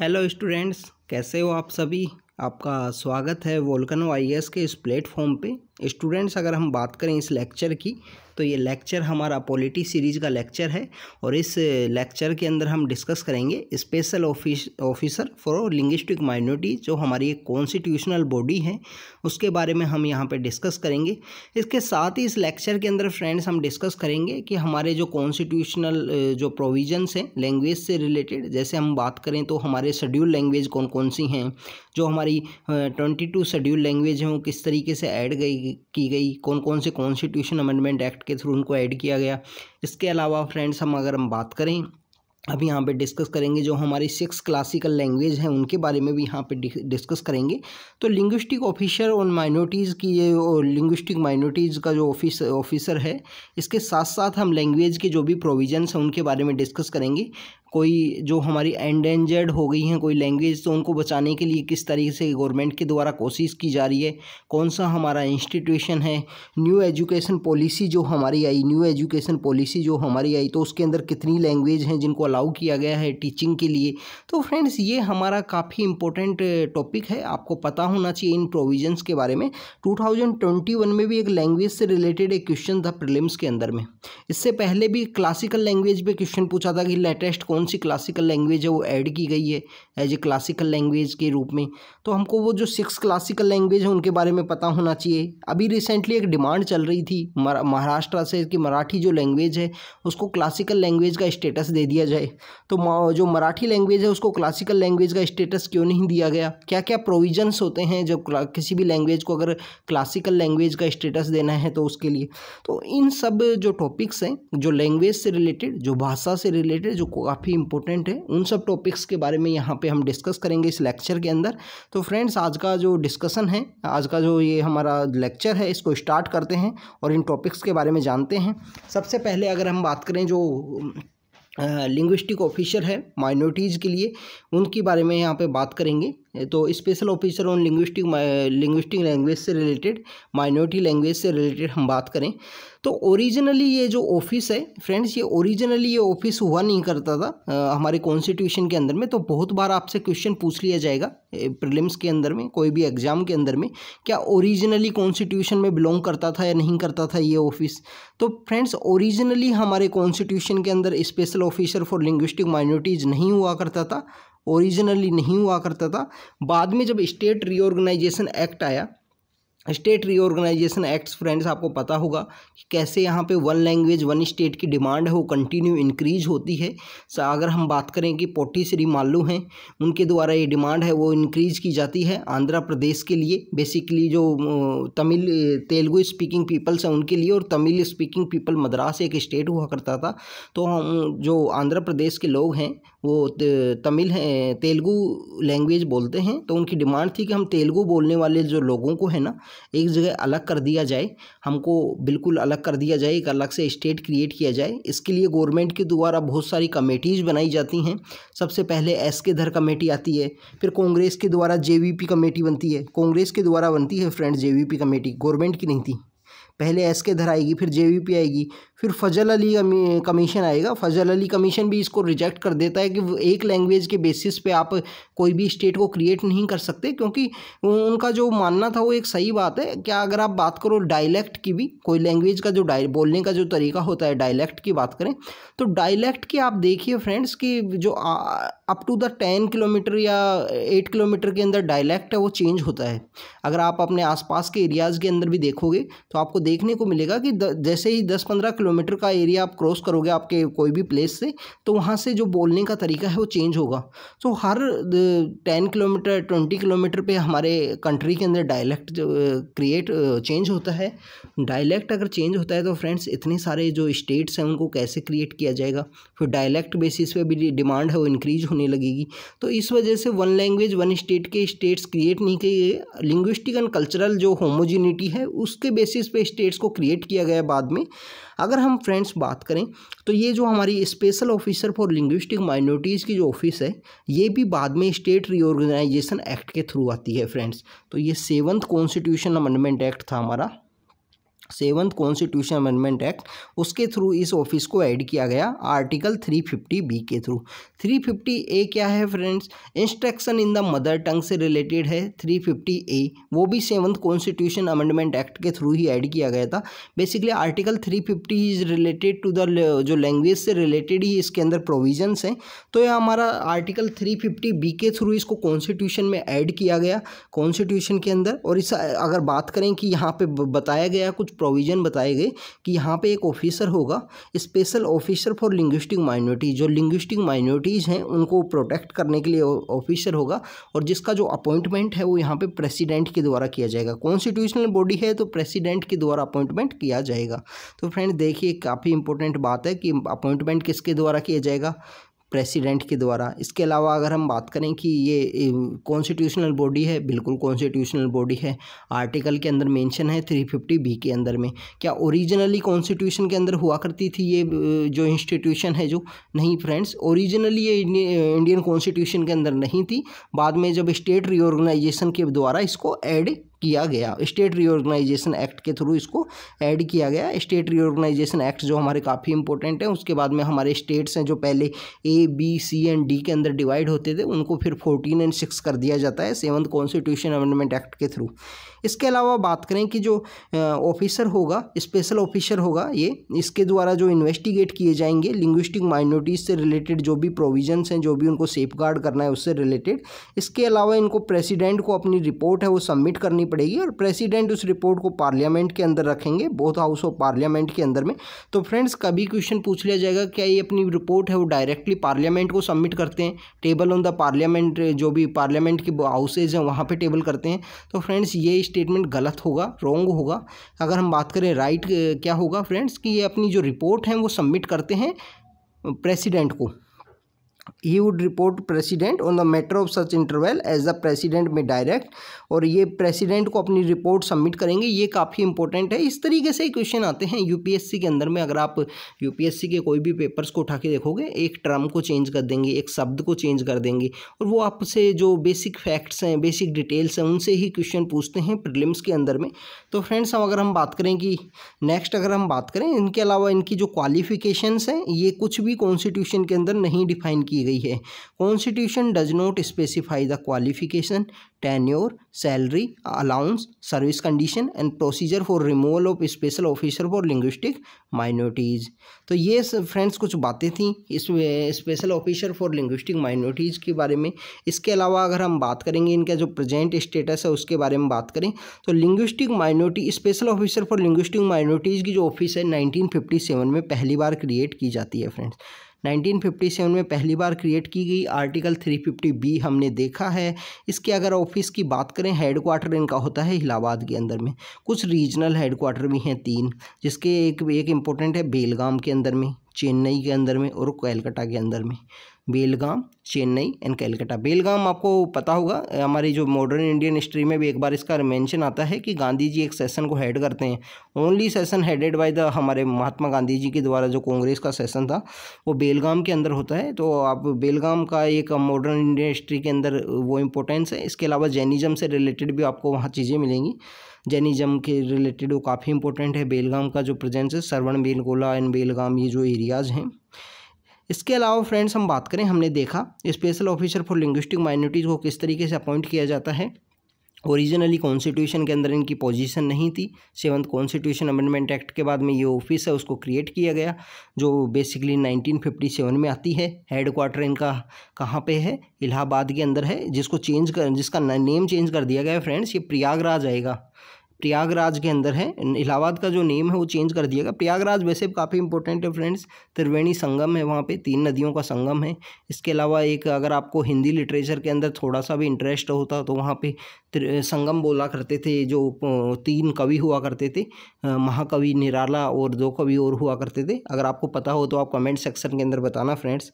hello students कैसे हो आप सभी आपका स्वागत है वोल्कनो आई के इस प्लेटफॉर्म पे स्टूडेंट्स अगर हम बात करें इस लेक्चर की तो ये लेक्चर हमारा पॉलिटी सीरीज़ का लेक्चर है और इस लेक्चर के अंदर हम डिस्कस करेंगे special office officer for linguistic minority जो हमारी एक कॉन्स्टिट्यूशनल बॉडी है उसके बारे में हम यहाँ पे डिस्कस करेंगे इसके साथ ही इस लेक्चर के अंदर फ्रेंड्स हम डिस्कस करेंगे कि हमारे जो कॉन्स्टिट्यूशनल जो प्रोविजन्स हैं लैंग्वेज से रिलेटेड जैसे हम बात करें तो हमारे शेड्यूल लैंग्वेज कौन कौन सी हैं जो हमारी ट्वेंटी टू शेड्यूल लैंग्वेज हैं वो किस तरीके से ऐड गई की गई कौन कौन से कॉन्स्टिट्यूशन अमेंडमेंट एक्ट के थ्रू उनको ऐड किया गया इसके अलावा फ्रेंड्स हम अगर हम बात करें अब यहाँ पे डिस्कस करेंगे जो हमारी सिक्स क्लासिकल लैंग्वेज हैं उनके बारे में भी यहाँ पे डिस्कस करेंगे तो लिंग्विस्टिक ऑफिसर और माइनॉरिटीज़ की ये लिंग्विस्टिक माइनॉरिटीज़ का जो ऑफिस ऑफिसर है इसके साथ साथ हम लैंग्वेज के जो भी प्रोविजंस हैं उनके बारे में डिस्कस करेंगे कोई जो हमारी एंडेंजर्ड हो गई हैं कोई लैंग्वेज तो उनको बचाने के लिए किस तरीके से गवर्नमेंट के द्वारा कोशिश की जा रही है कौन सा हमारा इंस्टीट्यूशन है न्यू एजुकेशन पॉलिसी जो हमारी आई न्यू एजुकेशन पॉलिसी जो हमारी आई तो उसके अंदर कितनी लैंग्वेज हैं जिनको अलाउ किया गया है टीचिंग के लिए तो फ्रेंड्स ये हमारा काफ़ी इंपॉर्टेंट टॉपिक है आपको पता होना चाहिए इन प्रोविजन्स के बारे में टू में भी एक लैंग्वेज से रिलेटेड एक क्वेश्चन था प्रिलिम्स के अंदर में इससे पहले भी क्लासिकल लैंग्वेज पर क्वेश्चन पूछा था कि लेटेस्ट कौन कौन सी क्लासिकल लैंग्वेज है वो ऐड की गई है एज ए क्लासिकल लैंग्वेज के रूप में तो हमको वो जो सिक्स क्लासिकल लैंग्वेज है उनके बारे में पता होना चाहिए अभी रिसेंटली एक डिमांड चल रही थी महाराष्ट्र से कि मराठी जो लैंग्वेज है उसको क्लासिकल लैंग्वेज का स्टेटस दे दिया जाए तो जो मराठी लैंग्वेज है उसको क्लासिकल लैंग्वेज का स्टेटस क्यों नहीं दिया गया क्या क्या प्रोविजन्स होते हैं जब किसी भी लैंग्वेज को अगर क्लासिकल लैंग्वेज का स्टेटस देना है तो उसके लिए तो इन सब जो टॉपिक्स हैं जो लैंग्वेज से रिलेटेड जो भाषा से रिलेटेड जो काफ़ी काफ़ी इंपॉर्टेंट है उन सब टॉपिक्स के बारे में यहाँ पे हम डिस्कस करेंगे इस लेक्चर के अंदर तो फ्रेंड्स आज का जो डिस्कशन है आज का जो ये हमारा लेक्चर है इसको स्टार्ट करते हैं और इन टॉपिक्स के बारे में जानते हैं सबसे पहले अगर हम बात करें जो लिंग्विस्टिक ऑफिशर है माइनॉरिटीज़ के लिए उनके बारे में यहाँ पे बात करेंगे तो special officer on linguistic linguistic language से रिलेटेड माइनॉरिटी लैंग्वेज से रिलेटेड हम बात करें तो ओरिजिनली ये जो ऑफिस है फ्रेंड्स ये ओरिजिनली ये ऑफिस हुआ नहीं करता था आ, हमारे कॉन्स्टिट्यूशन के अंदर में तो बहुत बार आपसे क्वेश्चन पूछ लिया जाएगा प्रिलिम्स के अंदर में कोई भी एग्जाम के अंदर में क्या ओरिजिनली कॉन्स्टिट्यूशन में बिलोंग करता था या नहीं करता था ये ऑफिस तो फ्रेंड्स ओरिजिनली हमारे कॉन्स्टिट्यूशन के अंदर special officer for linguistic minorities नहीं हुआ करता था ओरिजिनली नहीं हुआ करता था बाद में जब स्टेट रीऑर्गेनाइजेशन एक्ट आया स्टेट रीऑर्गेनाइजेशन एक्ट्स फ्रेंड्स आपको पता होगा कि कैसे यहाँ पे वन लैंग्वेज वन स्टेट की डिमांड है वो कंटिन्यू इंक्रीज होती है सो अगर हम बात करें कि पोटी श्री मालू हैं उनके द्वारा ये डिमांड है वो इंक्रीज की जाती है आंध्र प्रदेश के लिए बेसिकली जो तमिल तेलुगु स्पीकिंग पीपल्स हैं उनके लिए और तमिल स्पीकिंग पीपल मद्रास एक स्टेट हुआ करता था तो हम जो आंध्र प्रदेश के लोग हैं वो तमिल हैं तेलुगु लैंग्वेज बोलते हैं तो उनकी डिमांड थी कि हम तेलुगु बोलने वाले जो लोगों को है ना एक जगह अलग कर दिया जाए हमको बिल्कुल अलग कर दिया जाए एक अलग से स्टेट क्रिएट किया जाए इसके लिए गवर्नमेंट के द्वारा बहुत सारी कमेटीज़ बनाई जाती हैं सबसे पहले एस के धर कमेटी आती है फिर कांग्रेस के द्वारा जे कमेटी बनती है कांग्रेस के द्वारा बनती है फ्रेंड जे कमेटी गवर्नमेंट की नहीं थी पहले एस के धर आएगी फिर जे आएगी फिर फजल अली कमीशन आएगा फजल अली कमीशन भी इसको रिजेक्ट कर देता है कि एक लैंग्वेज के बेसिस पे आप कोई भी स्टेट को क्रिएट नहीं कर सकते क्योंकि उनका जो मानना था वो एक सही बात है क्या अगर आप बात करो डायलैक्ट की भी कोई लैंग्वेज का जो डाय बोलने का जो तरीका होता है डायलैक्ट की बात करें तो डायलैक्ट की आप देखिए फ्रेंड्स कि जो up to the ten kilometre या एट किलोमीटर के अंदर डायलैक्ट है वो चेंज होता है अगर आप अपने आसपास के एरियाज़ के अंदर भी देखोगे तो आपको देखने को मिलेगा कि जैसे ही दस पंद्रह किलो किलोमीटर का एरिया आप क्रॉस करोगे आपके कोई भी प्लेस से तो वहाँ से जो बोलने का तरीका है वो चेंज होगा सो so, हर टेन किलोमीटर ट्वेंटी किलोमीटर पे हमारे कंट्री के अंदर डायलैक्ट क्रिएट चेंज होता है डायलैक्ट अगर चेंज होता है तो फ्रेंड्स इतने सारे जो स्टेट्स हैं उनको कैसे क्रिएट किया जाएगा फिर डायलैक्ट बेसिस पे भी डिमांड है वो इंक्रीज होने लगेगी तो इस वजह से वन लैंग्वेज वन स्टेट के स्टेट्स क्रिएट नहीं किए गए लिंग्विस्टिक एंड कल्चरल जो होमोजिनिटी है उसके बेसिस पे स्टेट्स को क्रिएट किया गया बाद में अगर हम फ्रेंड्स बात करें तो ये जो हमारी special officer for linguistic minorities की जो ऑफिस है ये भी बाद में स्टेट रीऑर्गेनाइजेशन एक्ट के थ्रू आती है फ्रेंड्स तो ये सेवन्थ कॉन्स्टिट्यूशन अमेंडमेंट एक्ट था हमारा सेवन कॉन्स्टिट्यूशन अमेंडमेंट एक्ट उसके थ्रू इस ऑफिस को ऐड किया गया आर्टिकल 350 बी के थ्रू 350 ए क्या है friends instruction in the mother tongue से रिलेटेड है 350 ए वो भी सेवन कॉन्स्टिट्यूशन अमेंडमेंट एक्ट के थ्रू ही ऐड किया गया था basically article 350 is related to the जो लैंग्वेज से रिलेटेड ही इसके अंदर प्रोविजन्स हैं तो यह हमारा आर्टिकल फिफ्टी बी के थ्रू इसको कॉन्स्टिट्यूशन में ऐड किया गया कॉन्स्टिट्यूशन के अंदर और इस अगर बात करें कि यहाँ पर बताया गया कुछ प्रोविज़न बताए गए कि यहाँ पे एक ऑफिसर होगा special officer for linguistic minority जो लिंग्विस्टिक माइनॉरिटीज़ हैं उनको प्रोटेक्ट करने के लिए ऑफिसर होगा और जिसका जो अपॉइंटमेंट है वो यहाँ पे प्रेसिडेंट के द्वारा किया जाएगा कॉन्स्टिट्यूशनल बॉडी है तो प्रेसिडेंट के द्वारा अपॉइंटमेंट किया जाएगा तो फ्रेंड देखिए काफ़ी इंपॉर्टेंट बात है कि अपॉइंटमेंट किसके द्वारा किया जाएगा प्रेसिडेंट के द्वारा इसके अलावा अगर हम बात करें कि ये कॉन्स्टिट्यूशनल बॉडी है बिल्कुल कॉन्स्टिट्यूशनल बॉडी है आर्टिकल के अंदर मेंशन है थ्री फिफ्टी बी के अंदर में क्या ओरिजिनली कॉन्स्टिट्यूशन के अंदर हुआ करती थी ये जो इंस्टीट्यूशन है जो नहीं फ्रेंड्स ओरिजिनली ये इंडियन कॉन्स्टिट्यूशन के अंदर नहीं थी बाद में जब स्टेट रिओर्गनाइजेशन के द्वारा इसको एड किया गया स्टेट रीऑर्गेनाइजेशन एक्ट के थ्रू इसको ऐड किया गया स्टेट रीऑर्गेनाइजेशन एक्ट जो हमारे काफ़ी इंपॉर्टेंट है उसके बाद में हमारे स्टेट्स हैं जो पहले A B C and D के अंदर डिवाइड होते थे उनको फिर फोर्टीन एंड सिक्स कर दिया जाता है सेवन्थ कॉन्स्टिट्यूशन अमेंडमेंट एक्ट के थ्रू इसके अलावा बात करें कि जो ऑफिसर होगा स्पेशल ऑफिसर होगा ये इसके द्वारा जो इन्वेस्टिगेट किए जाएंगे लिंग्विस्टिक माइनॉरिटीज़ से रिलेटेड जो भी प्रोविजंस हैं जो भी उनको सेफ करना है उससे रिलेटेड इसके अलावा इनको प्रेसिडेंट को अपनी रिपोर्ट है वो सबमिट करनी पड़ेगी और प्रेसिडेंट उस रिपोर्ट को पार्लियामेंट के अंदर रखेंगे बोथ हाउस ऑफ पार्लियामेंट के अंदर में तो फ्रेंड्स कभी क्वेश्चन पूछ लिया जाएगा क्या ये अपनी रिपोर्ट है वो डायरेक्टली पार्लियामेंट को सबमिट करते हैं टेबल ऑन द पार्लियामेंट जो भी पार्लियामेंट के हाउसेज हैं वहाँ पर टेबल करते हैं तो फ्रेंड्स ये स्टेटमेंट गलत होगा रॉन्ग होगा अगर हम बात करें राइट क्या होगा फ्रेंड्स कि ये अपनी जो रिपोर्ट है वो सबमिट करते हैं प्रेसिडेंट को he would report president on the matter of such interval as the president may direct और ये प्रेसिडेंट को अपनी रिपोर्ट सबमिट करेंगे ये काफ़ी इंपॉर्टेंट है इस तरीके से क्वेश्चन आते हैं सी के अंदर में अगर आप सी के कोई भी पेपर्स को उठा के देखोगे एक ट्रम को चेंज कर देंगे एक शब्द को चेंज कर देंगे और वो आपसे जो बेसिक फैक्ट्स हैं बेसिक डिटेल्स हैं उनसे ही क्वेश्चन पूछते हैं प्रिलिम्स के अंदर में तो फ्रेंड्स हम अगर हम बात करें कि नेक्स्ट अगर हम बात करें इनके अलावा इनकी जो क्वालिफिकेशन हैं ये कुछ भी कॉन्स्टिट्यूशन के अंदर नहीं डिफाइन की की गई है constitution does not specify the qualification tenure salary allowance service condition and procedure for removal of special officer for linguistic minorities तो ये फ्रेंड्स कुछ बातें थी इस special officer for linguistic minorities के बारे में इसके अलावा अगर हम बात करेंगे इनका जो प्रेजेंट स्टेटस है उसके बारे में बात करें तो linguistic minority special officer for linguistic minorities की जो ऑफिस है नाइनटीन में पहली बार क्रिएट की जाती है फ्रेंड्स 1957 में पहली बार क्रिएट की गई आर्टिकल 350 बी हमने देखा है इसके अगर ऑफिस की बात करें हेडक्वार्टर इनका होता है इलाहाबाद के अंदर में कुछ रीजनल हेडक्वार्टर भी हैं तीन जिसके एक एक इम्पोर्टेंट है बेलगाम के अंदर में चेन्नई के अंदर में और कोलकाता के अंदर में बेलगाम चेन्नई एंड कैलकाटा बेलगाम आपको पता होगा हमारी जो मॉडर्न इंडियन हिस्ट्री में भी एक बार इसका मेंशन आता है कि गांधी जी एक सेशन को हेड करते हैं only session headed by the हमारे महात्मा गांधी जी के द्वारा जो कांग्रेस का सेशन था वो बेलगाम के अंदर होता है तो आप बेलगाम का एक मॉडर्न इंडियन हिस्ट्री के अंदर वो इंपॉर्टेंस है इसके अलावा जैनिज़म से रिलेटेड भी आपको वहाँ चीज़ें मिलेंगी जैनिज़म के रिलेटेड वो काफ़ी इंपॉर्टेंट है बेलगाम का जो प्रेजेंस है सरवण बेलगोला एंड बेलगाम ये जो एरियाज़ हैं इसके अलावा फ्रेंड्स हम बात करें हमने देखा special officer for linguistic minorities को किस तरीके से अपॉइंट किया जाता है ओरिजिनली कॉन्स्टिट्यूशन के अंदर इनकी पोजीशन नहीं थी सेवंथ कॉन्स्टिट्यूशन अमेंडमेंट एक्ट के बाद में ये ऑफिस है उसको क्रिएट किया गया जो बेसिकली 1957 में आती है हेड क्वार्टर इनका कहाँ पे है इलाहाबाद के अंदर है जिसको चेंज कर जिसका नेम चेंज कर दिया गया है फ्रेंड्स ये प्रयागराज आएगा प्रयागराज के अंदर है इलाहाबाद का जो नेम है वो चेंज कर गया प्रयागराज वैसे काफ़ी इंपॉर्टेंट है फ्रेंड्स त्रिवेणी संगम है वहाँ पे तीन नदियों का संगम है इसके अलावा एक अगर आपको हिंदी लिटरेचर के अंदर थोड़ा सा भी इंटरेस्ट होता तो वहाँ पे संगम बोला करते थे जो तीन कवि हुआ करते थे महाकवि निराला और दो कवि और हुआ करते थे अगर आपको पता हो तो आप कमेंट सेक्शन के अंदर बताना फ्रेंड्स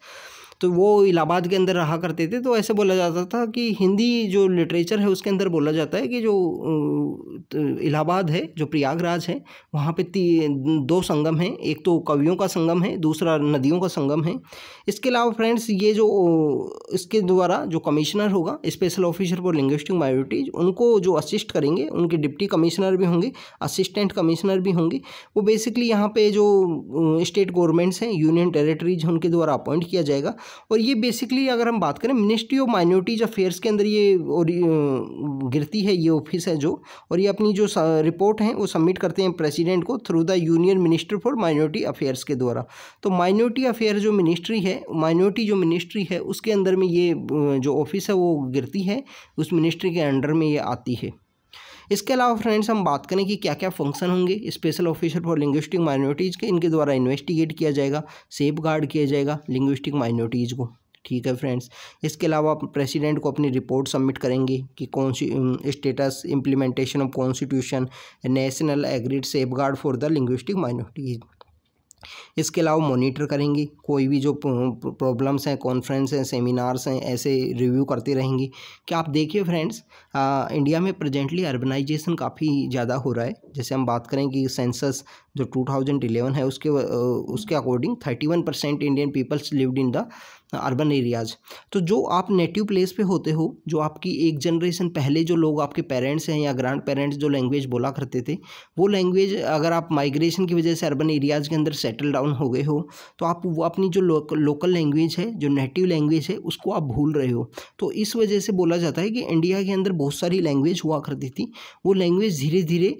तो वो इलाहाबाद के अंदर रहा करते थे तो ऐसे बोला जाता था कि हिंदी जो लिटरेचर है उसके अंदर बोला जाता है कि जो इलाहाबाद है जो प्रयागराज है वहाँ पे दो संगम हैं एक तो कवियों का संगम है दूसरा नदियों का संगम है इसके अलावा फ्रेंड्स ये जो इसके द्वारा जो कमिश्नर होगा special officer for linguistic minorities उनको जो असिस्ट करेंगे उनके डिप्टी कमिश्नर भी होंगे असिस्टेंट कमिश्नर भी होंगे वो बेसिकली यहाँ पर जो स्टेट गवर्नमेंट्स हैं यूनियन टेरेटरीज उनके द्वारा अपॉइंट किया जाएगा और ये बेसिकली अगर हम बात करें मिनिस्ट्री ऑफ माइनॉरिटीज अफेयर्स के अंदर ये और गिरती है ये ऑफिस है जो और ये अपनी जो रिपोर्ट है वो सबमिट करते हैं प्रेसिडेंट को through the union minister for minority affairs के द्वारा तो माइनॉरिटी अफेयर जो मिनिस्ट्री है माइनॉरिटी जो मिनिस्ट्री है उसके अंदर में ये जो ऑफिस है वो गिरती है उस मिनिस्ट्री के अंडर में ये आती है इसके अलावा फ्रेंड्स हम बात करें कि क्या क्या फंक्शन होंगे special officer for linguistic minorities के इनके द्वारा इन्वेस्टिगेट किया जाएगा सेफ गार्ड किया जाएगा लिंग्विस्टिक माइनॉरिटीज़ को ठीक है फ्रेंड्स इसके अलावा प्रेसिडेंट को अपनी रिपोर्ट सबमिट करेंगे कि कौन सी status implementation of constitution national agreed safeguard for the linguistic minorities इसके अलावा मॉनिटर करेंगी कोई भी जो प्रॉब्लम्स हैं कॉन्फ्रेंस हैं सेमिनार्स हैं ऐसे रिव्यू करती रहेंगी क्या आप देखिए फ्रेंड्स इंडिया में प्रजेंटली अर्बनाइजेशन काफ़ी ज़्यादा हो रहा है जैसे हम बात करें कि सेंसस जो 2011 है उसके उसके according 31 percent Indian peoples lived in the urban areas तो जो आप नेटिव प्लेस पे होते हो जो आपकी एक जनरेशन पहले जो लोग आपके पेरेंट्स हैं या ग्रैंड पेरेंट्स जो लैंग्वेज बोला करते थे वो लैंग्वेज अगर आप माइग्रेशन की वजह से अर्बन एरियाज़ के अंदर सेटल डाउन हो गए हो तो आप वो अपनी जो लो, लोकल लैंग्वेज है जो नेटिव लैंग्वेज है उसको आप भूल रहे हो तो इस वजह से बोला जाता है कि इंडिया के अंदर बहुत सारी लैंग्वेज हुआ करती थी वो लैंग्वेज धीरे धीरे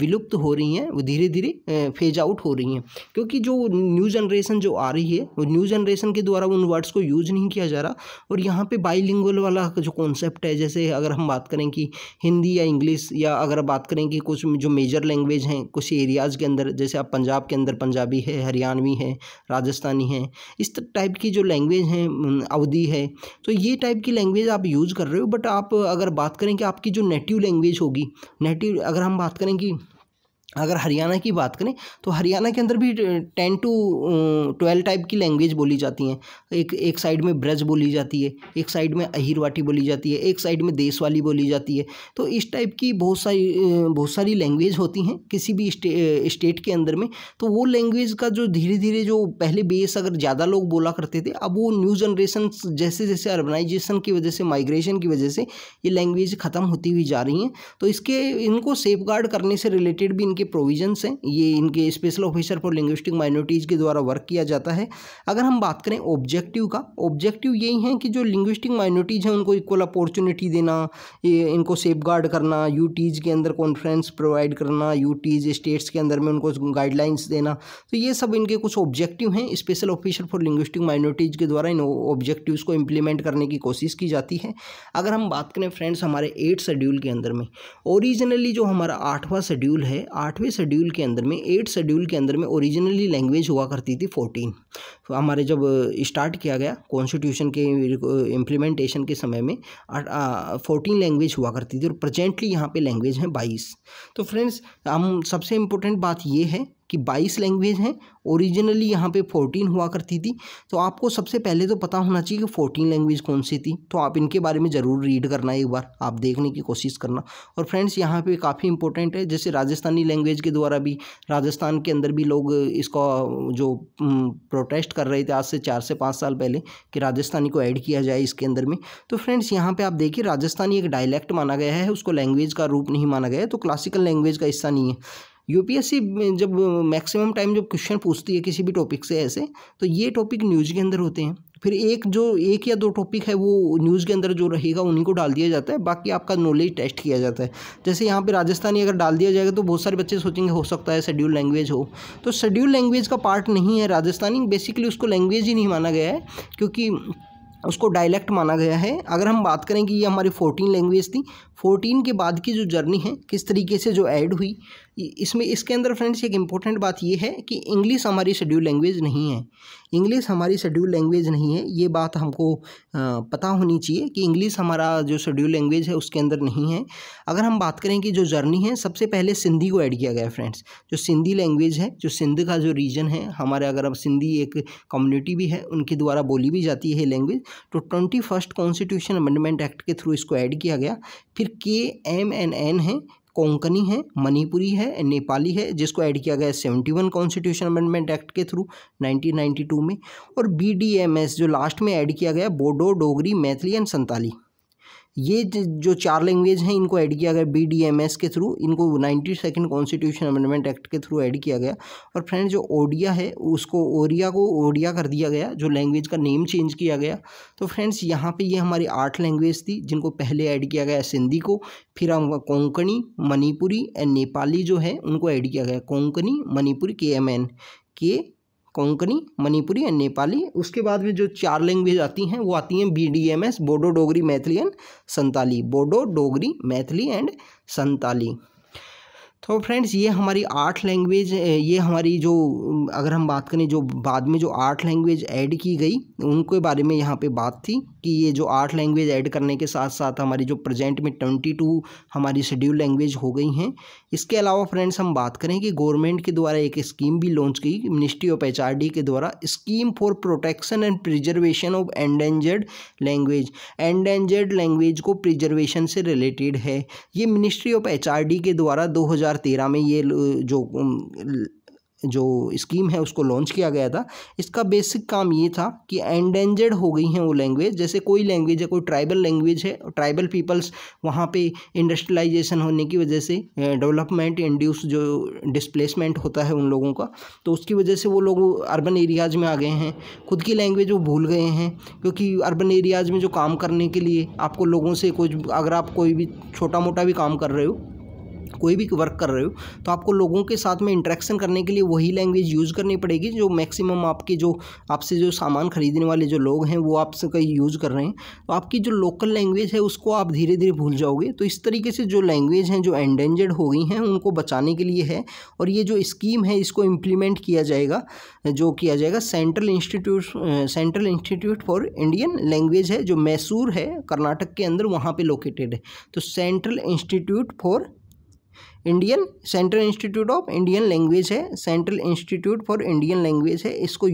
विलुप्त हो रही हैं वो धीरे धीरे फेज आउट हो रही हैं क्योंकि जो न्यू जनरेशन जो आ रही है वो न्यू जनरेशन के द्वारा उन वर्ड्स को यूज नहीं किया जा रहा और यहाँ पे बाईलिंगुअल वाला जो कॉन्सेप्ट है जैसे अगर हम बात करें कि हिंदी या इंग्लिश या अगर बात करें कि कुछ जो मेजर लैंग्वेज हैं कुछ एरियाज़ के अंदर जैसे आप पंजाब के अंदर पंजाबी है हरियाणवी है राजस्थानी है इस टाइप की जो लैंग्वेज हैं अवधि है तो ये टाइप की लैंग्वेज आप यूज़ कर रहे हो बट आप अगर बात करें कि आपकी जो नेटिव लैंग्वेज होगी नेटिव अगर हम बात करें कि अगर हरियाणा की बात करें तो हरियाणा के अंदर भी टेन टू ट्वेल्व टाइप की लैंग्वेज बोली जाती हैं एक एक साइड में ब्रज बोली जाती है एक साइड में अहिरवाटी बोली जाती है एक साइड में देशवाली बोली जाती है तो इस टाइप की बहुत सारी बहुत सारी लैंग्वेज होती हैं किसी भी स्टे, स्टेट के अंदर में तो वो लैंग्वेज का जो धीरे धीरे जो पहले बेस अगर ज़्यादा लोग बोला करते थे अब वो न्यू जनरेशन जैसे जैसे अर्बनाइजेशन की वजह से माइग्रेशन की वजह से ये लैंग्वेज ख़त्म होती हुई जा रही हैं तो इसके इनको सेफ करने से रिलेटेड भी इनके प्रोविजंस हैं ये इनके special officer for linguistic minorities के द्वारा वर्क किया जाता है अगर हम बात करें ऑब्जेक्टिव का ऑब्जेक्टिव यही है कि जो लिंग्विस्टिक माइनॉरिटीज़ हैं उनको इक्वल अपॉर्चुनिटी देना इनको सेफ करना यू के अंदर कॉन्फ्रेंस प्रोवाइड करना यू स्टेट्स के अंदर में उनको गाइडलाइंस देना तो ये सब इनके कुछ ऑब्जेक्टिव हैं special officer for linguistic minorities के द्वारा इन ऑब्जेक्टिव्स को इम्प्लीमेंट करने की कोशिश की जाती है अगर हम बात करें फ्रेंड्स हमारे एट शेड्यूल के अंदर में ओरिजिनली जो हमारा आठवां शेड्यूल है आठ आठवें शेड्यूल के अंदर में एट शेड्यूल के अंदर में ओरिजिनली लैंग्वेज हुआ करती थी फोर्टीन तो हमारे जब स्टार्ट किया गया कॉन्स्टिट्यूशन के इम्प्लीमेंटेशन के समय में फोर्टीन लैंग्वेज हुआ करती थी और प्रजेंटली यहाँ पे लैंग्वेज हैं बाईस तो फ्रेंड्स हम सबसे इम्पोर्टेंट बात ये है कि 22 लैंग्वेज हैं ओरिजिनली यहाँ पे 14 हुआ करती थी तो आपको सबसे पहले तो पता होना चाहिए कि 14 लैंग्वेज कौन सी थी तो आप इनके बारे में ज़रूर रीड करना एक बार आप देखने की कोशिश करना और फ्रेंड्स यहाँ पे काफ़ी इंपॉर्टेंट है जैसे राजस्थानी लैंग्वेज के द्वारा भी राजस्थान के अंदर भी लोग इसका जो प्रोटेस्ट कर रहे थे आज से चार से पाँच साल पहले कि राजस्थानी को ऐड किया जाए इसके अंदर में तो फ्रेंड्स यहाँ पर आप देखिए राजस्थानी एक डायलैक्ट माना गया है उसको लैंग्वेज का रूप नहीं माना गया है तो क्लासिकल लैंग्वेज का हिस्सा नहीं है यूपीएससी जब मैक्सिमम टाइम जब क्वेश्चन पूछती है किसी भी टॉपिक से ऐसे तो ये टॉपिक न्यूज़ के अंदर होते हैं फिर एक जो एक या दो टॉपिक है वो न्यूज़ के अंदर जो रहेगा उन्हीं को डाल दिया जाता है बाकी आपका नॉलेज टेस्ट किया जाता है जैसे यहाँ पे राजस्थानी अगर डाल दिया जाएगा तो बहुत सारे बच्चे सोचेंगे हो सकता है शेड्यूल लैंग्वेज हो तो शेड्यूल लैंग्वेज का पार्ट नहीं है राजस्थानी बेसिकली उसको लैंग्वेज ही नहीं माना गया है क्योंकि उसको डायलेक्ट माना गया है अगर हम बात करें कि ये हमारी फोर्टीन लैंग्वेज थी फोर्टीन के बाद की जो जर्नी है किस तरीके से जो ऐड हुई इसमें इसके अंदर फ्रेंड्स एक इम्पॉर्टेंट बात ये है कि इंग्लिश हमारी शेड्यूल लैंग्वेज नहीं है इंग्लिश हमारी शेड्यूल लैंग्वेज नहीं है ये बात हमको पता होनी चाहिए कि इंग्लिश हमारा जो शेड्यूल लैंग्वेज है उसके अंदर नहीं है अगर हम बात करें कि जो जर्नी है सबसे पहले सिंधी को ऐड किया गया फ्रेंड्स जो सिंधी लैंग्वेज है जो सिंध का जो रीजन है हमारे अगर अब सिंधी एक कम्युनिटी भी है उनके द्वारा बोली भी जाती है लैंग्वेज तो twenty first constitution amendment act के थ्रू इसको ऐड किया गया फिर के एम एन एन है कोंकनी है मणिपुरी है नेपाली है जिसको ऐड किया गया seventy one constitution amendment act के थ्रू 1992 में और बी डी एम एस जो लास्ट में ऐड किया गया बोडो डोगरी मैथिली एंड संताली ये जो चार लैंग्वेज हैं इनको ऐड किया गया बी डी एम एस के थ्रू इनको ninety second constitution amendment act के थ्रू ऐड किया गया और फ्रेंड जो ओडिया है उसको ओरिया को ओडिया कर दिया गया जो लैंग्वेज का नेम चेंज किया गया तो फ्रेंड्स यहाँ पे ये हमारी आठ लैंग्वेज थी जिनको पहले ऐड किया गया सिंधी को फिर हम कोंकणी मणिपुरी एंड नेपाली जो है उनको ऐड किया गया कोंकणी मणिपुरी के एम एन के कोंकणी मणिपुरी एंड नेपाली उसके बाद में जो चार लैंग्वेज आती हैं वो आती हैं B D M S Bodo Dogri Maithili and Santali Bodo Dogri Maithili and Santali तो फ्रेंड्स ये हमारी आठ लैंग्वेज ये हमारी जो अगर हम बात करें जो बाद में जो आठ लैंग्वेज ऐड की गई उनके बारे में यहाँ पे बात थी कि ये जो आठ लैंग्वेज ऐड करने के साथ साथ हमारी जो प्रेजेंट में ट्वेंटी टू हमारी शेड्यूल लैंग्वेज हो गई हैं इसके अलावा फ्रेंड्स हम बात करें कि गवर्नमेंट के द्वारा एक स्कीम भी लॉन्च की मिनिस्ट्री ऑफ एच के द्वारा scheme for protection and preservation of endangered language endangered language को प्रिजर्वेशन से रिलेटेड है ये मिनिस्ट्री ऑफ एच के द्वारा दो 2013 में ये जो जो स्कीम है उसको लॉन्च किया गया था इसका बेसिक काम ये था कि एंडेंजर्ड हो गई हैं वो लैंग्वेज जैसे कोई लैंग्वेज है कोई ट्राइबल लैंग्वेज है ट्राइबल पीपल्स वहाँ पे इंडस्ट्रियलाइजेशन होने की वजह से डेवलपमेंट इंड्यूस जो डिस्प्लेसमेंट होता है उन लोगों का तो उसकी वजह से वो लोग अर्बन एरियाज़ में आ गए हैं खुद की लैंग्वेज वो भूल गए हैं क्योंकि अर्बन एरियाज़ में जो काम करने के लिए आपको लोगों से कुछ अगर आप कोई भी छोटा मोटा भी काम कर रहे हो कोई भी वर्क कर रहे हो तो आपको लोगों के साथ में इंट्रैक्शन करने के लिए वही लैंग्वेज यूज़ करनी पड़ेगी जो मैक्सिमम आपके जो आपसे जो सामान खरीदने वाले जो लोग हैं वो आपसे कहीं यूज़ कर रहे हैं तो आपकी जो लोकल लैंग्वेज है उसको आप धीरे धीरे भूल जाओगे तो इस तरीके से जो लैंग्वेज हैं जो एंडेंजर्ड हो गई हैं उनको बचाने के लिए है और ये जो स्कीम है इसको इम्प्लीमेंट किया जाएगा जो किया जाएगा central institute central institute for Indian language है जो मैसूर है कर्नाटक के अंदर वहाँ पर लोकेटेड है तो central institute for Indian central institute of Indian language है central institute for Indian language है इसको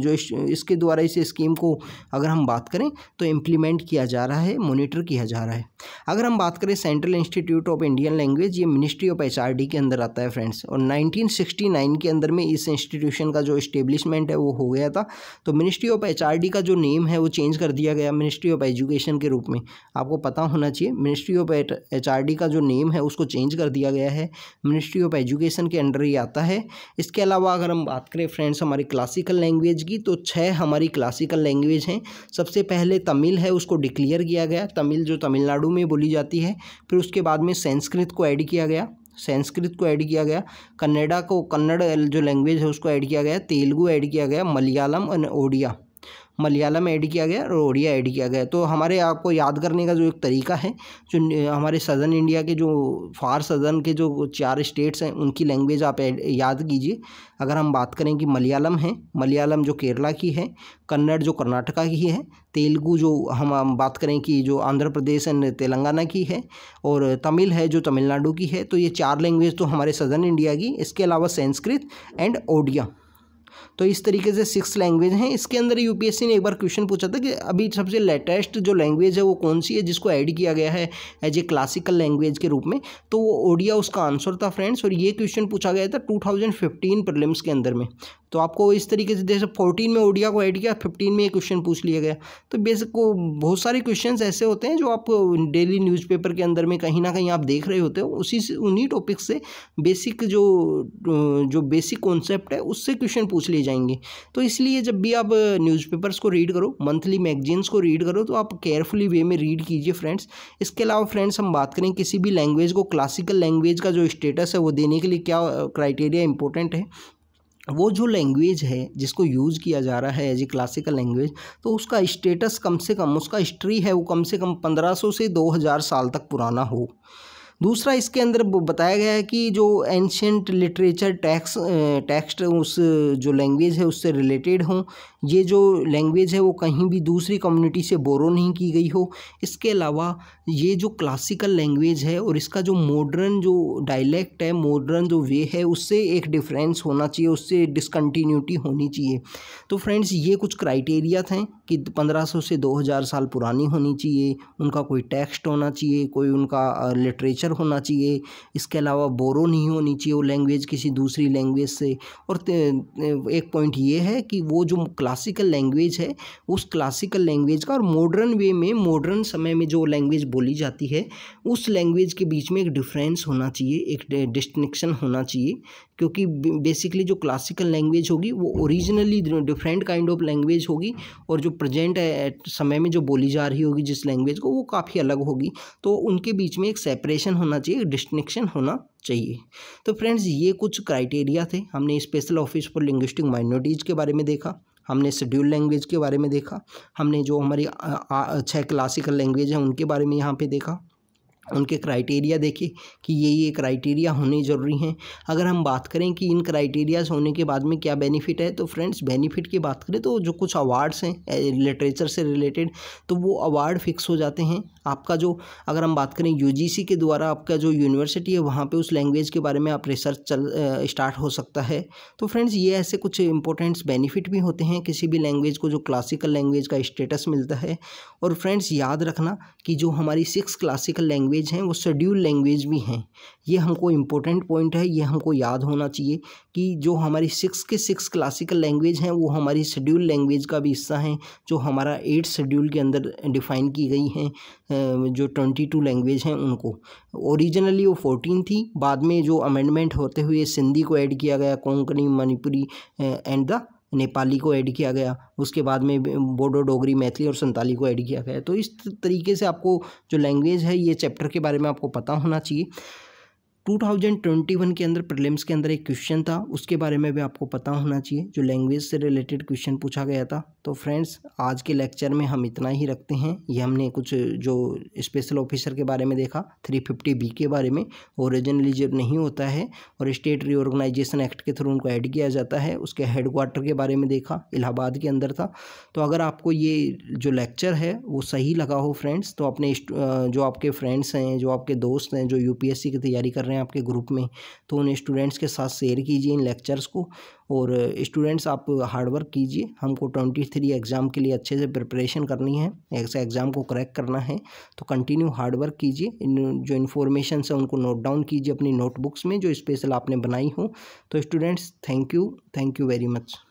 जो इसके द्वारा इस स्कीम को अगर हम बात करें तो इम्प्लीमेंट किया जा रहा है मोनिटर किया जा रहा है अगर हम बात करें central institute of Indian language ये मिनिस्ट्री ऑफ एच के अंदर आता है फ्रेंड्स और नाइनटीन के अंदर में इस इंस्टीट्यूशन का जो इस्टेब्लिशमेंट है वो हो गया था तो मिनिस्ट्री ऑफ एच का जो नेम है वो चेंज कर दिया गया मिनिस्ट्री ऑफ एजुकेशन के रूप में आपको पता होना चाहिए मिनिस्ट्री ऑफ एच का जो नेम है उसको चेंज कर दिया गया गया है मिनिस्ट्री ऑफ एजुकेशन के अंडर ही आता है इसके अलावा अगर हम बात करें फ्रेंड्स हमारी क्लासिकल लैंग्वेज की तो छः हमारी क्लासिकल लैंग्वेज हैं सबसे पहले तमिल है उसको डिक्लेयर किया गया तमिल जो तमिलनाडु में बोली जाती है फिर उसके बाद में संस्कृत को ऐड किया गया संस्कृत को ऐड किया गया कन्नडा को कन्नड़ जो लैंग्वेज है उसको ऐड किया गया तेलुगू ऐड किया गया मलयालम और ओडिया मलयालम ऐड किया गया और ओडिया ऐड किया गया तो हमारे आपको याद करने का जो एक तरीका है जो हमारे सदर्न इंडिया के जो फार सदर्न के जो चार स्टेट्स हैं उनकी लैंग्वेज आप याद कीजिए अगर हम बात करें कि मलयालम है मलयालम जो केरला की है कन्नड़ जो कर्नाटका की है तेलुगु जो हम, हम बात करें कि जो आंध्र प्रदेश एंड तेलंगाना की है और तमिल है जो तमिलनाडु की है तो ये चार लैंग्वेज तो हमारे सदर्न इंडिया की इसके अलावा संस्कृत एंड ओडिया तो इस तरीके से सिक्स लैंग्वेज हैं इसके अंदर यूपीएससी ने एक बार क्वेश्चन पूछा था कि अभी सबसे लेटेस्ट जो लैंग्वेज है वो कौन सी है जिसको ऐड किया गया है एज ए क्लासिकल लैंग्वेज के रूप में तो वो ओडिया उसका आंसर था फ्रेंड्स और ये क्वेश्चन पूछा गया था टू थाउजेंड के अंदर में तो आपको इस तरीके से जैसे फोर्टीन में ओडिया को ऐड किया फिफ्टीन में ये क्वेश्चन पूछ लिया गया तो बेसिक बहुत सारे क्वेश्चन ऐसे होते हैं जो आप डेली न्यूज़पेपर के अंदर में कहीं ना कहीं आप देख रहे होते हो उसी से उन्हीं टॉपिक से बेसिक जो जो बेसिक कॉन्सेप्ट है उससे क्वेश्चन पूछ लिए जाएंगे तो इसलिए जब भी आप न्यूज़पेपर्स को रीड करो मंथली मैगजीन्स को रीड करो तो आप केयरफुली वे में रीड कीजिए फ्रेंड्स इसके अलावा फ्रेंड्स हम बात करें किसी भी लैंग्वेज को क्लासिकल लैंग्वेज का जो स्टेटस है वो देने के लिए क्या क्राइटेरिया इंपॉर्टेंट है वो जो लैंग्वेज है जिसको यूज़ किया जा रहा है एज ए क्लासिकल लैंग्वेज तो उसका स्टेटस कम से कम उसका हिस्ट्री है वो कम से कम पंद्रह सौ से दो हज़ार साल तक पुराना हो दूसरा इसके अंदर बताया गया है कि जो एंशेंट लिटरेचर टैक्स टेक्स्ट उस जो लैंग्वेज है उससे रिलेटेड हों ये जो लैंग्वेज है वो कहीं भी दूसरी कम्युनिटी से बोरो नहीं की गई हो इसके अलावा ये जो क्लासिकल लैंग्वेज है और इसका जो मॉडर्न जो डायलैक्ट है मॉडर्न जो वे है उससे एक डिफरेंस होना चाहिए उससे डिसकन्टीन्यूटी होनी चाहिए तो फ्रेंड्स ये कुछ क्राइटेरिया थे कि पंद्रह से दो साल पुरानी होनी चाहिए उनका कोई टैक्सट होना चाहिए कोई उनका लिटरेचर कल्चर होना चाहिए इसके अलावा बोरो नहीं होनी चाहिए वो लैंग्वेज किसी दूसरी लैंग्वेज से और एक पॉइंट ये है कि वो जो क्लासिकल लैंग्वेज है उस क्लासिकल लैंग्वेज का और मॉडर्न वे में मॉडर्न समय में जो लैंग्वेज बोली जाती है उस लैंग्वेज के बीच में एक डिफरेंस होना चाहिए एक डिस्टिंक्शन होना चाहिए क्योंकि बेसिकली जो क्लासिकल लैंग्वेज होगी वो originally different kind of language होगी और जो प्रजेंट समय में जो बोली जा रही होगी जिस लैंग्वेज को वो काफ़ी अलग होगी तो उनके बीच में एक सेपरेशन होना चाहिए डिस्टिंक्शन होना चाहिए तो फ्रेंड्स ये कुछ क्राइटेरिया थे हमने special office for linguistic minorities के बारे में देखा हमने शेड्यूल लैंग्वेज के बारे में देखा हमने जो हमारी छः क्लासिकल लैंग्वेज हैं उनके बारे में यहाँ पर देखा उनके क्राइटेरिया देखें कि ये ये क्राइटेरिया होने ज़रूरी हैं अगर हम बात करें कि इन क्राइटेरियाज होने के बाद में क्या बेनिफिट है तो फ्रेंड्स बेनिफिट की बात करें तो जो कुछ अवार्ड्स हैं लिटरेचर से रिलेटेड तो वो अवार्ड फिक्स हो जाते हैं आपका जो अगर हम बात करें यूजीसी के द्वारा आपका जो यूनिवर्सिटी है वहाँ पे उस लैंग्वेज के बारे में आप रिसर्च चल स्टार्ट हो सकता है तो फ्रेंड्स ये ऐसे कुछ इंपॉर्टेंट्स बेनिफिट भी होते हैं किसी भी लैंग्वेज को जो क्लासिकल लैंग्वेज का स्टेटस मिलता है और फ्रेंड्स याद रखना कि जो हमारी सिक्स क्लासिकल लैंग्वेज हैं वो शेड्यूल लैंग्वेज भी हैं ये हमको इम्पोर्टेंट पॉइंट है ये हमको याद होना चाहिए कि जो हमारी सिक्स के सिक्स क्लासिकल लैंग्वेज हैं वो हमारी शेड्यूल लैंग्वेज का भी हिस्सा हैं जो हमारा एट शेड्यूल के अंदर डिफाइन की गई हैं जो ट्वेंटी टू लैंग्वेज हैं उनको ओरिजिनली वो फोर्टीन थी बाद में जो अमेंडमेंट होते हुए सिंधी को ऐड किया गया कोंकणी मणिपुरी एंड द नेपाली को ऐड किया गया उसके बाद में बोडो डोगरी मैथिली और संताली को ऐड किया गया तो इस तरीके से आपको जो लैंग्वेज है ये चैप्टर के बारे में आपको पता होना चाहिए 2021 के अंदर प्रीलिम्स के अंदर एक क्वेश्चन था उसके बारे में भी आपको पता होना चाहिए जो लैंग्वेज से रिलेटेड क्वेश्चन पूछा गया था तो फ्रेंड्स आज के लेक्चर में हम इतना ही रखते हैं ये हमने कुछ जो स्पेशल ऑफिसर के बारे में देखा 350 बी के बारे में ओरिजिनली जब नहीं होता है और स्टेट रीऑर्गेनाइजेशन एक्ट के थ्रू उनको ऐड किया जाता है उसके हेडक्वार्टर के बारे में देखा इलाहाबाद के अंदर था तो अगर आपको ये जो लेक्चर है वो सही लगा हो फ्रेंड्स तो अपने जो आपके फ्रेंड्स हैं जो आपके दोस्त हैं जो यू की तैयारी कर रहे हैं हैं आपके ग्रुप में तो उन स्टूडेंट्स के साथ शेयर कीजिए इन लेक्चर्स को और स्टूडेंट्स आप हार्डवर्क कीजिए हमको ट्वेंटी थ्री एग्ज़ाम के लिए अच्छे से प्रिपरेशन करनी है ऐसे एग्ज़ाम को क्रैक करना है तो कंटिन्यू हार्डवर्क कीजिए इन जो इन्फॉर्मेशन है उनको नोट डाउन कीजिए अपनी नोटबुक्स में जो स्पेशल आपने बनाई हो तो students thank you thank you very much